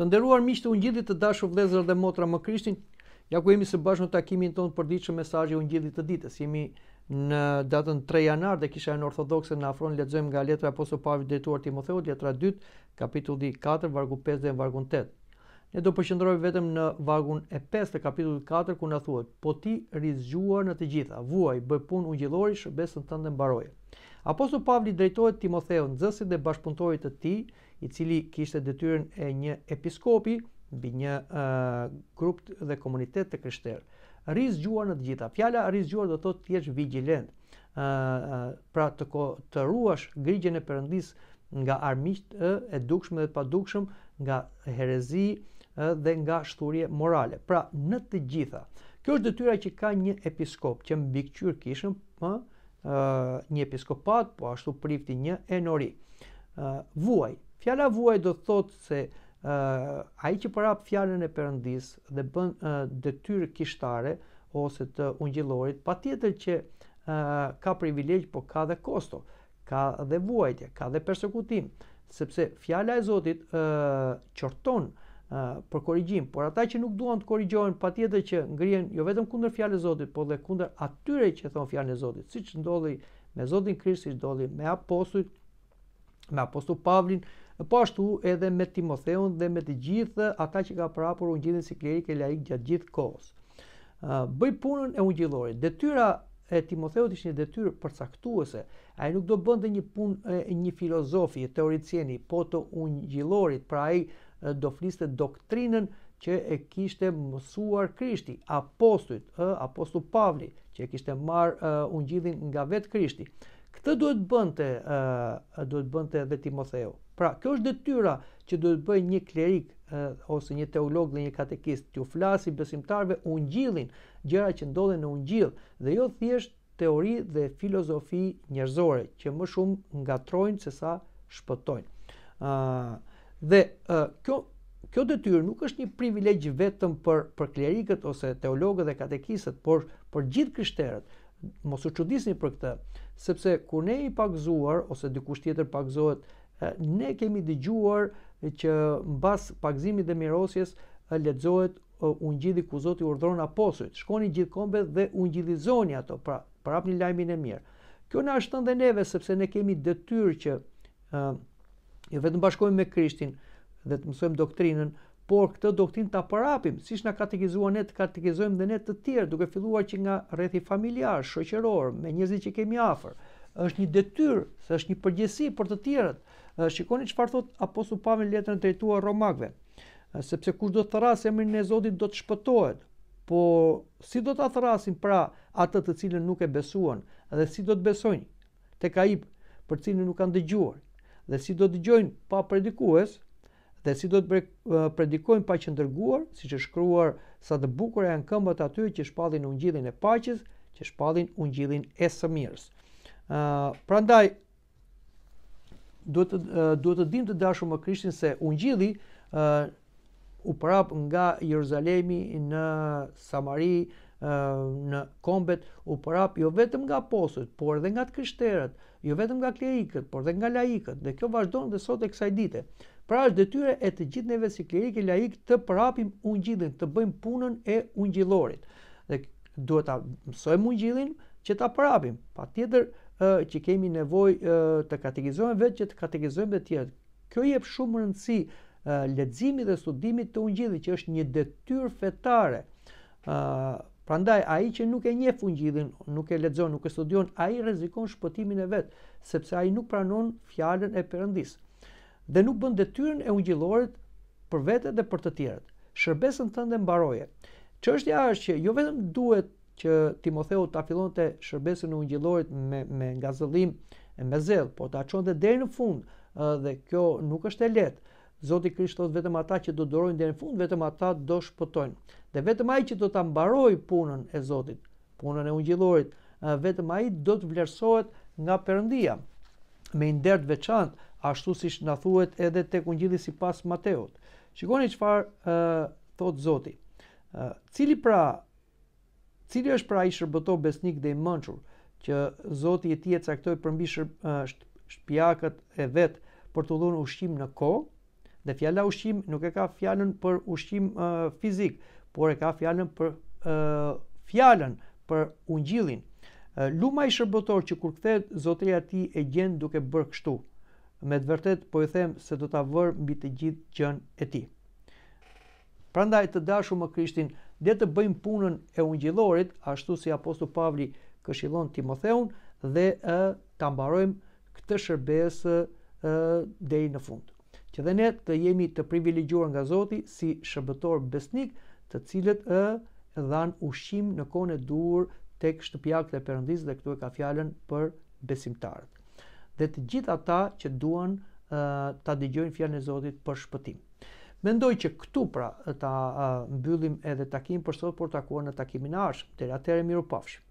Të nderuar miqtë u ngjillit të dashur vëllezër dhe motra më Krishtin, ja ku jemi së bashku në takimin tonë për ditën e mesazhit u ngjillit të ditës. Jemi në datën 3 janar dhe kisha në ortodokse në afron lexojmë nga letra e apostull Pavli drejtuar Timotheut, letra 2, kapitulli 4, vargu 5 dhe vargu 8. Ne do të përqendrohemi vetëm në vargun e 5 të kapitullit 4 ku na thuhet: "Po ti rizgjuar në të gjitha, vuaj, bëj punë ungjillori, shërbesën tënde mbaroje." Apostull Pavli drejtohet Timotheut, nxënësit dhe bashkëpunëtorit të tij, i cili kishte detyrën e një episkopi mbi një uh, grup dhe komunitet të krishterë. Rri në të gjitha. Fjala rri zgjuar do thotë ti je vigjilent. ë uh, uh, pra të ko, të ruash grigjen e perëndis nga armiqt e, e dukshëm dhe të padukshëm, nga herezi dhe nga shturje morale. Pra, në të gjitha. Kjo është detyra që ka një episkop që mbi qyr kishëm, ë një episkopat, po ashtu prifti një enori. ë Vuaj, Fjala vuaj do të thotë se uh, ai që prap fjalën e Perëndis dhe bën uh, detyrë kishtare ose të ungjillorit, patjetër që uh, ka privilegj, por ka dhe kosto, ka dhe vuajtje, ka dhe persekutim, sepse fjala e Zotit uh, qorton uh, për korrigjim, por ata që nuk duan të korrigjohen, patjetër që ngrihen jo vetëm kundër fjalës së Zotit, por edhe kundër atyre që thon fjalën e Zotit, siç ndodhi me Zotin Krist, si ndodhi me apostujt, me apostull Pavlin, Në po pashtu edhe me Timotheun dhe me të gjithë ata që ka prapur unë gjithën si klerik e laik gjatë gjithë kohës. Bëj punën e unë Detyra e Timotheut ishë një detyrë përcaktuese. A nuk do bëndë një punë një filozofi, teoricieni, po të unë pra ai do fliste doktrinën që e kishte mësuar Krishti, apostuit, apostu Pavli, që e kishte marë unë nga vetë Krishti. Këtë duhet bënte, duhet bënte edhe Timotheu. Pra, kjo është detyra që duhet bëjë një klerik ose një teolog dhe një katekist t'ju flasi besimtarve ungjillin, gjera që ndodhen në ungjill dhe jo thjesht teori dhe filozofi njerëzore që më shumë ngatrojnë se sa shpëtojnë. dhe kjo, kjo detyrë nuk është një privilegj vetëm për, për klerikët ose teologët dhe katekisët, por për gjithë kryshterët, mos u çuditni për këtë, sepse kur ne i pagzuar ose dikush tjetër pagzohet, ne kemi dëgjuar që mbas pagzimit dhe mirosjes lexohet u ngjidhi ku Zoti urdhëron apostujt. Shkoni gjithë kombet dhe u ngjidhizoni ato, pra prapni lajmin e mirë. Kjo na shton dhe neve sepse ne kemi detyrë që ë uh, jo vetëm bashkohemi me Krishtin dhe të mësojmë doktrinën, por këtë doktrin ta parapim, siç na katekizuan ne të katekizojmë dhe ne të tjerë, duke filluar që nga rrethi familjar, shoqëror, me njerëzit që kemi afër. Është një detyrë, se është një përgjegjësi për të tjerët. Shikoni çfarë thot Apostull Pavel në letrën drejtuar Romakëve. Sepse kush do të thrasë emrin e Zotit do të shpëtohet. Po si do ta thrasin pra atë të cilën nuk e besuan dhe si do të besojnë tek ai për cilën nuk kanë dëgjuar? Dhe si do dëgjojnë pa predikues, dhe si do të uh, predikojnë pa që ndërguar, si që shkruar sa të bukur e janë këmbët aty që shpallin ungjillin e paqes, që shpallin ungjillin e së mirës. Ë uh, ndaj, prandaj duhet uh, duhet të dim të dashur më Krishtin se ungjilli ë u prap nga Jeruzalemi në Samari në kombet u prap jo vetëm nga apostujt, por edhe nga të krishterët, jo vetëm nga klerikët, por edhe nga laikët, dhe kjo vazhdon dhe sot e kësaj dite. Pra është detyre e të gjithë neve si klerik e laik të përhapim ungjillin, të bëjmë punën e ungjillorit. Dhe duhet ta mësojmë ungjillin që ta përhapim. Patjetër ë që kemi nevojë të kategizohem vetë që të kategizohem të tjerët. Kjo jep shumë rëndësi leximit dhe studimit të ungjillit që është një detyr fetare. ë Prandaj ai që nuk e njeh ungjillin, nuk e lexon, nuk e studion, ai rrezikon shpëtimin e vet, sepse ai nuk pranon fjalën e Perëndisë dhe nuk bën detyrën e ungjilloret për vetë dhe për të tjerët. Shërbesën tënde mbaroje. Çështja është që jo vetëm duhet që Timotheu ta fillonte shërbesën e ungjilloret me me ngazëllim e me zell, por ta çonte deri në fund dhe kjo nuk është e lehtë. Zoti Krisht thot vetëm ata që do durojnë deri në fund, vetëm ata do shpëtojnë. Dhe vetëm ai që do ta mbaroj punën e Zotit, punën e ungjilloret, vetëm ai do të vlerësohet nga Perëndia me një dert veçantë ashtu si shë në thuet edhe të këngjili si pas Mateot. Shikoni që farë uh, thot Zoti, uh, cili pra, cili është pra i shërbëto besnik dhe i mënqur, që Zoti e tje caktoj përmbi shër, uh, shpjakët e vetë për të dhunë ushqim në ko, dhe fjalla ushqim nuk e ka fjallën për ushqim uh, fizik, por e ka fjallën për uh, fjallën për ungjilin. Uh, luma i shërbëtor që kur këthet, Zotria ti e gjendë duke bërë kështu me të vërtet po i them se do ta vër mbi të gjithë gjën e tij. Prandaj të dashur më Krishtin, dhe të bëjmë punën e ungjillorit, ashtu si apostulli Pavli këshillon Timotheun dhe e, ta mbarojmë këtë shërbes e, deri në fund. Që dhe ne të jemi të privilegjuar nga Zoti si shërbëtor besnik, të cilët e, dhanë dhan ushqim në kohën e duhur tek shtëpiakt e Perëndisë dhe këtu e ka fjalën për besimtarët dhe të gjithë ata që duan uh, ta dëgjojnë fjalën e Zotit për shpëtim. Mendoj që këtu pra ta uh, mbyllim edhe takimin për sot, por takuar në takimin e ardhshëm. Deri atëherë mirupafshim.